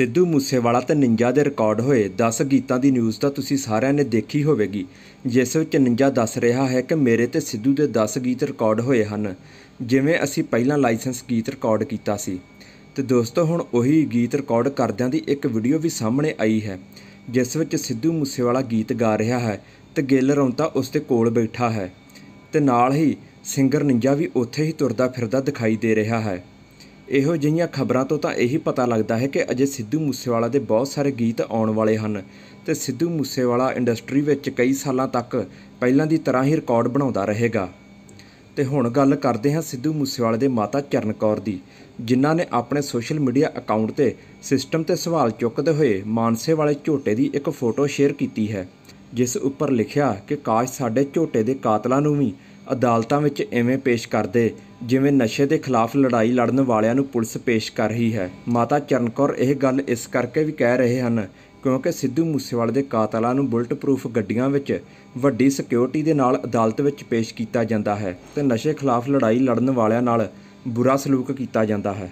ਸਿੱਧੂ ਮੂਸੇਵਾਲਾ ਤੇ ਨਿੰਜਾ ਦੇ ਰਿਕਾਰਡ ਹੋਏ 10 ਗੀਤਾਂ ਦੀ ਨਿਊਜ਼ ਤਾਂ ਤੁਸੀਂ ਸਾਰਿਆਂ ਨੇ ਦੇਖੀ ਹੋਵੇਗੀ ਜਿਸ ਵਿੱਚ ਨਿੰਜਾ ਦੱਸ ਰਿਹਾ ਹੈ ਕਿ ਮੇਰੇ ਤੇ ਸਿੱਧੂ ਦੇ 10 ਗੀਤ ਰਿਕਾਰਡ ਹੋਏ ਹਨ ਜਿਵੇਂ ਅਸੀਂ ਪਹਿਲਾਂ ਲਾਇਸੈਂਸ ਗੀਤ ਰਿਕਾਰਡ ਕੀਤਾ ਸੀ ਤੇ ਦੋਸਤੋ ਹੁਣ ਉਹੀ ਗੀਤ ਰਿਕਾਰਡ ਕਰਦਿਆਂ ਦੀ ਇੱਕ ਵੀਡੀਓ ਵੀ ਸਾਹਮਣੇ ਆਈ ਹੈ ਜਿਸ ਵਿੱਚ ਸਿੱਧੂ ਮੂਸੇਵਾਲਾ ਗੀਤ ਗਾ ਰਿਹਾ ਹੈ ਤੇ ਗਿੱਲ ਰੌਂਤਾ ਉਸ ਦੇ ਕੋਲ ਬੈਠਾ ਹੈ ਤੇ ਨਾਲ ਹੀ ਸਿੰਗਰ ਨਿੰਜਾ ਵੀ ਉੱਥੇ ਹੀ ਤੁਰਦਾ ਫਿਰਦਾ ਦਿਖਾਈ ਦੇ ਰਿਹਾ ਹੈ ਇਹੋ ਜਿਹੀਆਂ ਖਬਰਾਂ ਤੋਂ ਤਾਂ ਇਹੀ ਪਤਾ ਲੱਗਦਾ ਹੈ ਕਿ ਅਜੇ ਸਿੱਧੂ ਮੂਸੇਵਾਲਾ ਦੇ ਬਹੁਤ ਸਾਰੇ ਗੀਤ ਆਉਣ ਵਾਲੇ ਹਨ ਤੇ ਸਿੱਧੂ ਮੂਸੇਵਾਲਾ ਇੰਡਸਟਰੀ ਵਿੱਚ ਕਈ ਸਾਲਾਂ ਤੱਕ ਪਹਿਲਾਂ ਦੀ ਤਰ੍ਹਾਂ ਹੀ ਰਿਕਾਰਡ ਬਣਾਉਂਦਾ ਰਹੇਗਾ ਤੇ ਹੁਣ ਗੱਲ ਕਰਦੇ ਹਾਂ ਸਿੱਧੂ ਮੂਸੇਵਾਲੇ ਦੇ ਮਾਤਾ ਚਰਨਕੌਰ ਦੀ ਜਿਨ੍ਹਾਂ ਨੇ ਆਪਣੇ ਸੋਸ਼ਲ ਮੀਡੀਆ ਅਕਾਊਂਟ ਤੇ ਸਿਸਟਮ ਤੇ ਸਵਾਲ ਚੁੱਕਦੇ ਹੋਏ ਮਾਨਸੇ ਵਾਲੇ ਝੋਟੇ ਦੀ ਇੱਕ ਫੋਟੋ ਸ਼ੇਅਰ ਕੀਤੀ ਹੈ ਜਿਸ ਉੱਪਰ ਲਿਖਿਆ ਕਿ ਕਾਸ਼ ਸਾਡੇ ਝੋਟੇ ਦੇ ਕਾਤਲਾਂ ਨੂੰ ਵੀ ਅਦਾਲਤਾਂ ਵਿੱਚ ਐਵੇਂ ਪੇਸ਼ ਕਰਦੇ ਜਿਵੇਂ ਨਸ਼ੇ ਦੇ ਖਿਲਾਫ ਲੜਾਈ ਲੜਨ ਵਾਲਿਆਂ ਨੂੰ ਪੁਲਿਸ ਪੇਸ਼ ਕਰ ਰਹੀ ਹੈ ਮਾਤਾ ਚਰਨਕੌਰ ਇਹ ਗੱਲ ਇਸ ਕਰਕੇ ਵੀ ਕਹਿ ਰਹੇ ਹਨ ਕਿਉਂਕਿ ਸਿੱਧੂ ਮੂਸੇਵਾਲੇ ਦੇ ਕਾਤਲਾਂ ਨੂੰ ਬੁਲਟ ਪ੍ਰੂਫ ਗੱਡੀਆਂ ਵਿੱਚ ਵੱਡੀ ਸਿਕਿਉਰਿਟੀ ਦੇ ਨਾਲ ਅਦਾਲਤ ਵਿੱਚ ਪੇਸ਼ ਕੀਤਾ ਜਾਂਦਾ ਹੈ ਤੇ ਨਸ਼ੇ ਖਿਲਾਫ ਲੜਾਈ ਲੜਨ ਵਾਲਿਆਂ ਨਾਲ ਬੁਰਾ ਸਲੂਕ ਕੀਤਾ ਜਾਂਦਾ ਹੈ